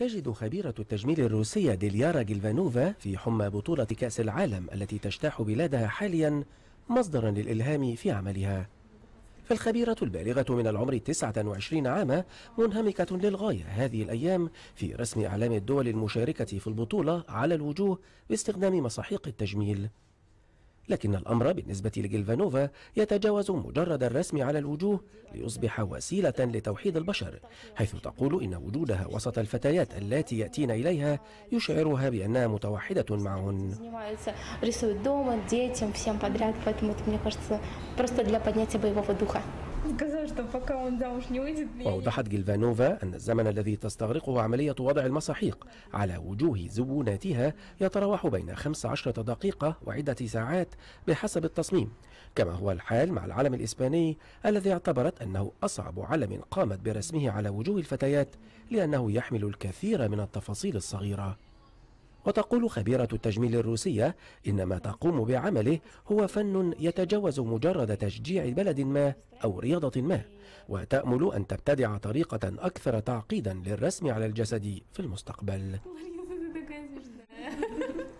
تجد خبيرة التجميل الروسية ديليارا جيلفانوفا في حمى بطولة كأس العالم التي تجتاح بلادها حاليا مصدرا للإلهام في عملها فالخبيرة البالغة من العمر 29 عاما منهمكة للغاية هذه الأيام في رسم أعلام الدول المشاركة في البطولة على الوجوه باستخدام مساحيق التجميل لكن الأمر بالنسبة لجيلفانوفا يتجاوز مجرد الرسم على الوجوه ليصبح وسيلة لتوحيد البشر حيث تقول إن وجودها وسط الفتيات التي يأتين إليها يشعرها بأنها متوحدة معهن وأوضحت جيلفانوفا أن الزمن الذي تستغرقه عملية وضع المساحيق على وجوه زبوناتها يتراوح بين 15 دقيقة وعدة ساعات بحسب التصميم كما هو الحال مع العلم الإسباني الذي اعتبرت أنه أصعب علم قامت برسمه على وجوه الفتيات لأنه يحمل الكثير من التفاصيل الصغيرة وتقول خبيرة التجميل الروسية إن ما تقوم بعمله هو فن يتجاوز مجرد تشجيع بلد ما أو رياضة ما وتأمل أن تبتدع طريقة أكثر تعقيدا للرسم على الجسد في المستقبل